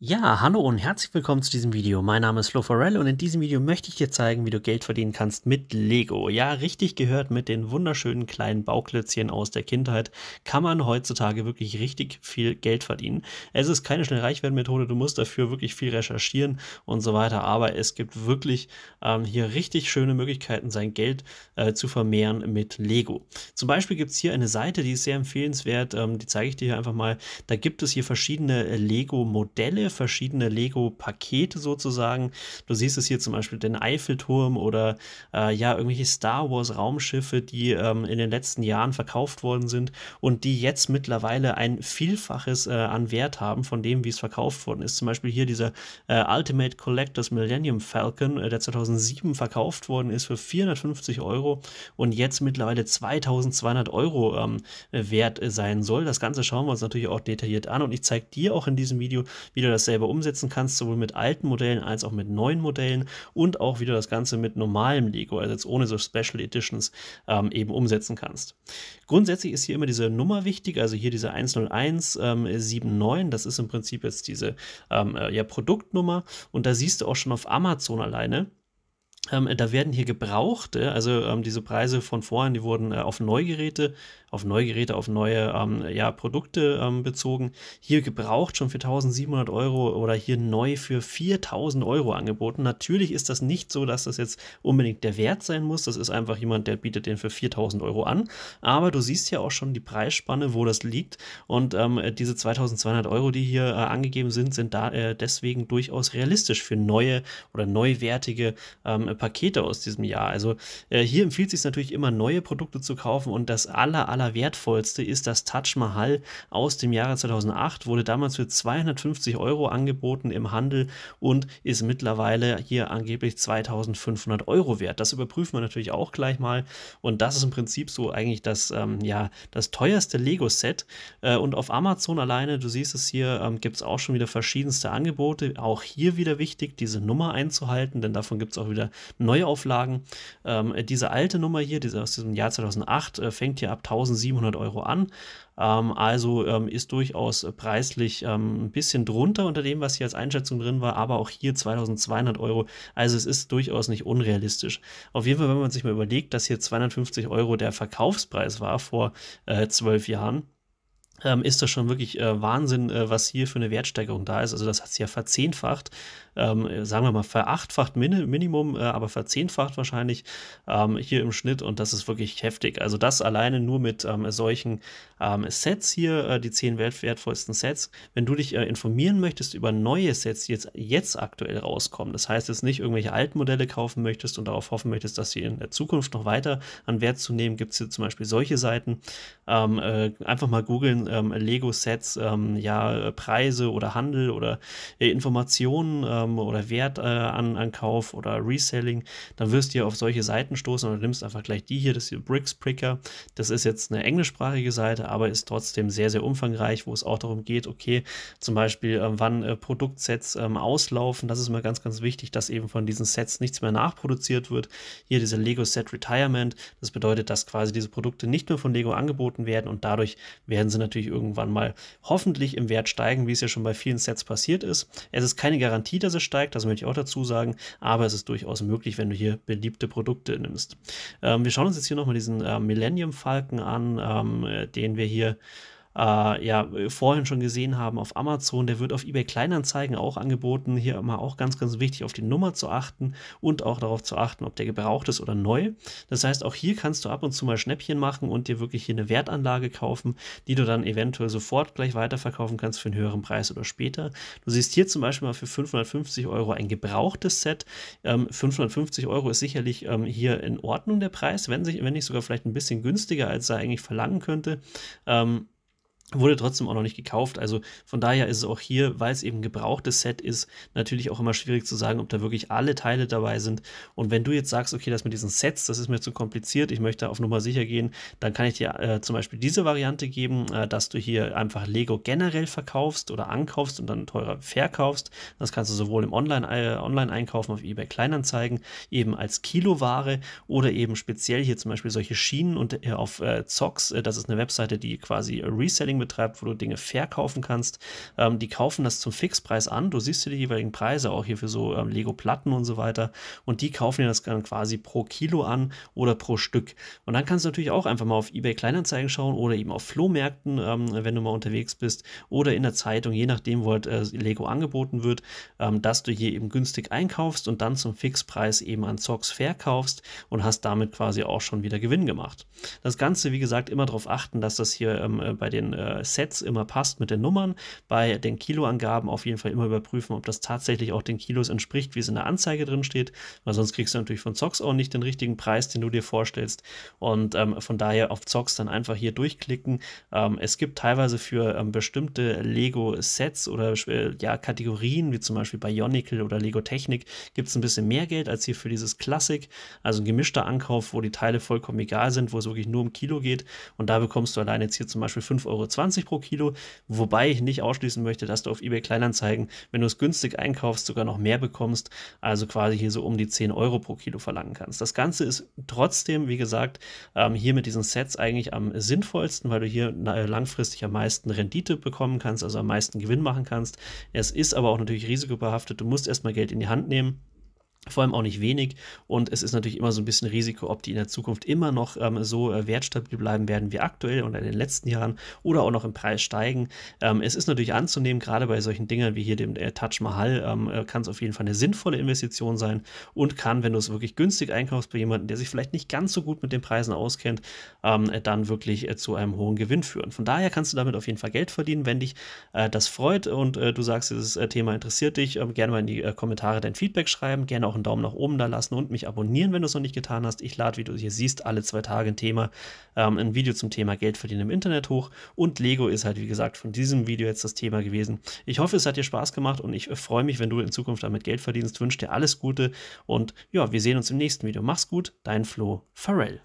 Ja, hallo und herzlich willkommen zu diesem Video. Mein Name ist Flo Forel und in diesem Video möchte ich dir zeigen, wie du Geld verdienen kannst mit Lego. Ja, richtig gehört, mit den wunderschönen kleinen Bauklötzchen aus der Kindheit kann man heutzutage wirklich richtig viel Geld verdienen. Es ist keine schnell reich werden Methode, du musst dafür wirklich viel recherchieren und so weiter, aber es gibt wirklich ähm, hier richtig schöne Möglichkeiten, sein Geld äh, zu vermehren mit Lego. Zum Beispiel gibt es hier eine Seite, die ist sehr empfehlenswert, ähm, die zeige ich dir hier einfach mal. Da gibt es hier verschiedene Lego-Modelle viele verschiedene Lego-Pakete sozusagen. Du siehst es hier zum Beispiel den Eiffelturm oder äh, ja, irgendwelche Star Wars-Raumschiffe, die ähm, in den letzten Jahren verkauft worden sind und die jetzt mittlerweile ein Vielfaches äh, an Wert haben von dem, wie es verkauft worden ist. Zum Beispiel hier dieser äh, Ultimate Collectors Millennium Falcon, äh, der 2007 verkauft worden ist für 450 Euro und jetzt mittlerweile 2200 Euro ähm, wert äh, sein soll. Das Ganze schauen wir uns natürlich auch detailliert an und ich zeige dir auch in diesem Video, wie du das das selber umsetzen kannst, sowohl mit alten Modellen als auch mit neuen Modellen und auch wieder das Ganze mit normalem Lego, also jetzt ohne so Special Editions ähm, eben umsetzen kannst. Grundsätzlich ist hier immer diese Nummer wichtig, also hier diese 10179, ähm, das ist im Prinzip jetzt diese ähm, äh, ja, Produktnummer und da siehst du auch schon auf Amazon alleine, ähm, da werden hier gebrauchte, also ähm, diese Preise von vorhin, die wurden äh, auf Neugeräte auf neue Geräte, auf neue ähm, ja, Produkte ähm, bezogen. Hier gebraucht schon für 1700 Euro oder hier neu für 4000 Euro angeboten. Natürlich ist das nicht so, dass das jetzt unbedingt der Wert sein muss. Das ist einfach jemand, der bietet den für 4000 Euro an. Aber du siehst ja auch schon die Preisspanne, wo das liegt. Und ähm, diese 2200 Euro, die hier äh, angegeben sind, sind da äh, deswegen durchaus realistisch für neue oder neuwertige ähm, Pakete aus diesem Jahr. Also äh, hier empfiehlt es sich natürlich immer, neue Produkte zu kaufen und das aller, aller allerwertvollste ist das Taj Mahal aus dem Jahre 2008, wurde damals für 250 Euro angeboten im Handel und ist mittlerweile hier angeblich 2500 Euro wert. Das überprüfen wir natürlich auch gleich mal und das ist im Prinzip so eigentlich das, ähm, ja, das teuerste Lego-Set äh, und auf Amazon alleine, du siehst es hier, ähm, gibt es auch schon wieder verschiedenste Angebote. Auch hier wieder wichtig, diese Nummer einzuhalten, denn davon gibt es auch wieder Neuauflagen. Ähm, diese alte Nummer hier, diese aus diesem Jahr 2008, äh, fängt hier ab 1000 1700 Euro an. Ähm, also ähm, ist durchaus äh, preislich ähm, ein bisschen drunter unter dem, was hier als Einschätzung drin war, aber auch hier 2200 Euro. Also es ist durchaus nicht unrealistisch. Auf jeden Fall, wenn man sich mal überlegt, dass hier 250 Euro der Verkaufspreis war vor äh, zwölf äh, Jahren ähm, ist das schon wirklich äh, Wahnsinn, äh, was hier für eine Wertsteigerung da ist. Also das hat sich ja verzehnfacht, ähm, äh, sagen wir mal verachtfacht Min Minimum, äh, aber verzehnfacht wahrscheinlich ähm, hier im Schnitt und das ist wirklich heftig. Also das alleine nur mit ähm, solchen ähm, Sets hier, äh, die zehn wert wertvollsten Sets. Wenn du dich äh, informieren möchtest über neue Sets, die jetzt, jetzt aktuell rauskommen, das heißt jetzt nicht irgendwelche alten Modelle kaufen möchtest und darauf hoffen möchtest, dass sie in der Zukunft noch weiter an Wert zu nehmen, gibt es hier zum Beispiel solche Seiten. Ähm, einfach mal googeln, ähm, Lego-Sets ähm, ja Preise oder Handel oder äh, Informationen ähm, oder Wert äh, an, an Kauf oder Reselling, dann wirst du ja auf solche Seiten stoßen und du nimmst einfach gleich die hier, das hier Bricks Pricker. Das ist jetzt eine englischsprachige Seite, aber ist trotzdem sehr, sehr umfangreich, wo es auch darum geht, okay, zum Beispiel, äh, wann äh, Produktsets ähm, auslaufen. Das ist immer ganz, ganz wichtig, dass eben von diesen Sets nichts mehr nachproduziert wird. Hier diese Lego Set Retirement, das bedeutet, dass quasi diese Produkte nicht mehr von Lego angeboten werden und dadurch werden sie natürlich natürlich irgendwann mal hoffentlich im Wert steigen, wie es ja schon bei vielen Sets passiert ist. Es ist keine Garantie, dass es steigt, das möchte ich auch dazu sagen, aber es ist durchaus möglich, wenn du hier beliebte Produkte nimmst. Ähm, wir schauen uns jetzt hier nochmal diesen äh, Millennium Falken an, ähm, äh, den wir hier äh, ja äh, vorhin schon gesehen haben auf Amazon. Der wird auf eBay Kleinanzeigen auch angeboten. Hier immer auch ganz, ganz wichtig, auf die Nummer zu achten und auch darauf zu achten, ob der gebraucht ist oder neu. Das heißt, auch hier kannst du ab und zu mal Schnäppchen machen und dir wirklich hier eine Wertanlage kaufen, die du dann eventuell sofort gleich weiterverkaufen kannst für einen höheren Preis oder später. Du siehst hier zum Beispiel mal für 550 Euro ein gebrauchtes Set. Ähm, 550 Euro ist sicherlich ähm, hier in Ordnung der Preis, wenn, sich, wenn nicht sogar vielleicht ein bisschen günstiger, als er eigentlich verlangen könnte. Ähm, wurde trotzdem auch noch nicht gekauft. Also von daher ist es auch hier, weil es eben gebrauchtes Set ist, natürlich auch immer schwierig zu sagen, ob da wirklich alle Teile dabei sind. Und wenn du jetzt sagst, okay, das mit diesen Sets, das ist mir zu kompliziert, ich möchte auf Nummer sicher gehen, dann kann ich dir äh, zum Beispiel diese Variante geben, äh, dass du hier einfach Lego generell verkaufst oder ankaufst und dann teurer verkaufst. Das kannst du sowohl im Online, äh, Online einkaufen, auf eBay Kleinanzeigen, eben als Kiloware oder eben speziell hier zum Beispiel solche Schienen und äh, auf äh, Zocks. Äh, das ist eine Webseite, die quasi Reselling Trading betreibt, wo du Dinge verkaufen kannst, ähm, die kaufen das zum Fixpreis an. Du siehst hier die jeweiligen Preise auch hier für so ähm, Lego-Platten und so weiter. Und die kaufen dir das dann quasi pro Kilo an oder pro Stück. Und dann kannst du natürlich auch einfach mal auf eBay Kleinanzeigen schauen oder eben auf Flohmärkten, ähm, wenn du mal unterwegs bist, oder in der Zeitung, je nachdem, wo halt äh, Lego angeboten wird, ähm, dass du hier eben günstig einkaufst und dann zum Fixpreis eben an Zocks verkaufst und hast damit quasi auch schon wieder Gewinn gemacht. Das Ganze, wie gesagt, immer darauf achten, dass das hier ähm, äh, bei den äh, äh, Sets immer passt mit den Nummern. Bei den Kiloangaben auf jeden Fall immer überprüfen, ob das tatsächlich auch den Kilos entspricht, wie es in der Anzeige drin steht, weil sonst kriegst du natürlich von Zox auch nicht den richtigen Preis, den du dir vorstellst. Und ähm, von daher auf Zox dann einfach hier durchklicken. Ähm, es gibt teilweise für ähm, bestimmte Lego-Sets oder äh, ja, Kategorien, wie zum Beispiel Bionicle oder Lego Technik, gibt es ein bisschen mehr Geld als hier für dieses Klassik. Also ein gemischter Ankauf, wo die Teile vollkommen egal sind, wo es wirklich nur um Kilo geht. Und da bekommst du allein jetzt hier zum Beispiel 5,20 Euro 20 pro Kilo, wobei ich nicht ausschließen möchte, dass du auf eBay Kleinanzeigen, wenn du es günstig einkaufst, sogar noch mehr bekommst, also quasi hier so um die 10 Euro pro Kilo verlangen kannst. Das Ganze ist trotzdem, wie gesagt, ähm, hier mit diesen Sets eigentlich am sinnvollsten, weil du hier äh, langfristig am meisten Rendite bekommen kannst, also am meisten Gewinn machen kannst. Es ist aber auch natürlich risikobehaftet, du musst erstmal Geld in die Hand nehmen vor allem auch nicht wenig. Und es ist natürlich immer so ein bisschen Risiko, ob die in der Zukunft immer noch ähm, so äh, wertstabil bleiben werden wie aktuell und in den letzten Jahren oder auch noch im Preis steigen. Ähm, es ist natürlich anzunehmen, gerade bei solchen Dingern wie hier dem äh, Taj Mahal, ähm, äh, kann es auf jeden Fall eine sinnvolle Investition sein und kann, wenn du es wirklich günstig einkaufst bei jemandem, der sich vielleicht nicht ganz so gut mit den Preisen auskennt, ähm, äh, dann wirklich zu einem hohen Gewinn führen. Von daher kannst du damit auf jeden Fall Geld verdienen, wenn dich das freut und du sagst, dieses Thema interessiert dich, ähm, gerne mal in die Kommentare dein Feedback schreiben, gerne auch einen Daumen nach oben da lassen und mich abonnieren, wenn du es noch nicht getan hast. Ich lade, wie du hier siehst, alle zwei Tage ein Thema, ähm, ein Video zum Thema Geld verdienen im Internet hoch. Und Lego ist halt, wie gesagt, von diesem Video jetzt das Thema gewesen. Ich hoffe, es hat dir Spaß gemacht und ich äh, freue mich, wenn du in Zukunft damit Geld verdienst. Wünsche dir alles Gute und ja, wir sehen uns im nächsten Video. Mach's gut, dein Flo Farrell.